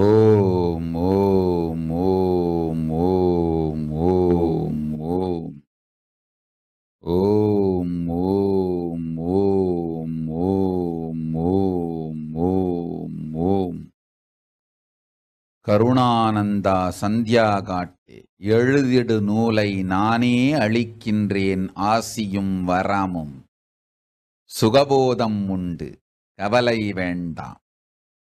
ஓம் ஓம் ஓம் ஓம் ஓம் ஓம் ஓம் ஓம் ஓம் ஓம் ஓம் ஓம் ஓம் கருணானந்தா சந்தியா காட்டே எழுதிடு நூலை நானே அளிக்கின்றேன் ஆசியும் வராமும் சுகபோதம் உண்டு கவலை வேண்டாம்